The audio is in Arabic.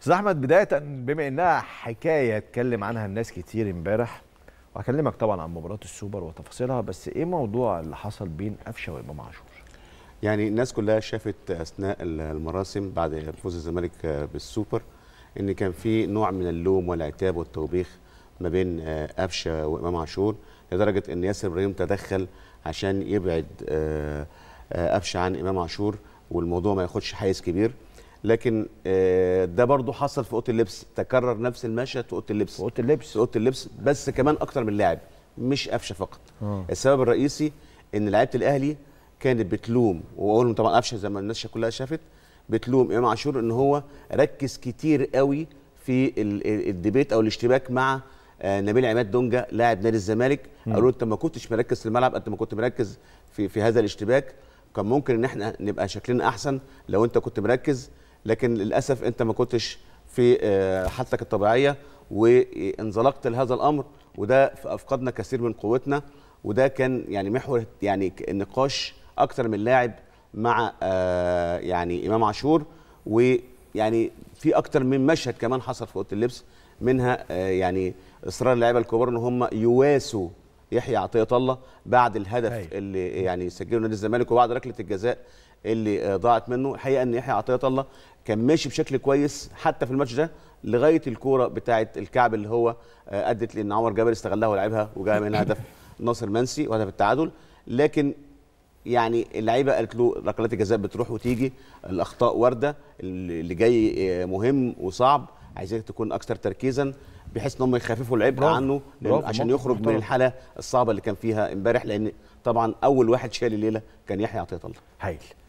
استاذ احمد بدايه بما انها حكايه اتكلم عنها الناس كتير امبارح وهكلمك طبعا عن مباراه السوبر وتفاصيلها بس ايه موضوع اللي حصل بين قفشه وامام عاشور يعني الناس كلها شافت اثناء المراسم بعد فوز الزمالك بالسوبر ان كان في نوع من اللوم والعتاب والتوبيخ ما بين قفشه وامام عاشور لدرجه ان ياسر ابراهيم تدخل عشان يبعد آه، آه، قفشه عن امام عاشور والموضوع ما ياخدش حيز كبير لكن آه، ده برضو حصل في اوضه اللبس تكرر نفس المشهد في اوضه اللبس في اوضه اللبس في اوضه اللبس بس كمان اكتر من لاعب مش قفشه فقط أوه. السبب الرئيسي ان لعيبه الاهلي كانت بتلوم واقولهم طبعا قفشه زي ما الناس كلها شافت بتلوم امام عاشور ان هو ركز كتير قوي في الديبيت او الاشتباك مع آه، نبيل عماد دونجا لاعب نادي الزمالك قالوا انت ما كنتش مركز في الملعب انت ما كنت مركز في في هذا الاشتباك كان ممكن ان احنا نبقى شكلنا احسن لو انت كنت مركز لكن للاسف انت ما كنتش في آه، حالتك الطبيعيه وانزلقت لهذا الامر وده افقدنا كثير من قوتنا وده كان يعني محور يعني نقاش اكثر من لاعب مع آه، يعني امام عاشور ويعني في اكثر من مشهد كمان حصل في اوضه اللبس منها آه، يعني اصرار اللعيبه الكبار ان هم يواسوا يحيى عطيه الله بعد الهدف هي. اللي يعني سجله نادي الزمالك وبعد ركله الجزاء اللي آه، ضاعت منه الحقيقه ان يحيى عطيه الله كان ماشي بشكل كويس حتى في الماتش ده لغايه الكوره بتاعه الكعب اللي هو آه، ادت لان عمر جابر استغلها ولعبها وجاء منها هدف ناصر منسي وهدف التعادل لكن يعني اللعيبه قالت له ركلات الجزاء بتروح وتيجي الاخطاء وارده اللي جاي آه، مهم وصعب عايزاك تكون اكثر تركيزا بحيث ان هم يخففوا العبء عنه عشان يخرج من الحاله الصعبه اللي كان فيها امبارح لان طبعا اول واحد شال الليله كان يحيى عطيه الله هايل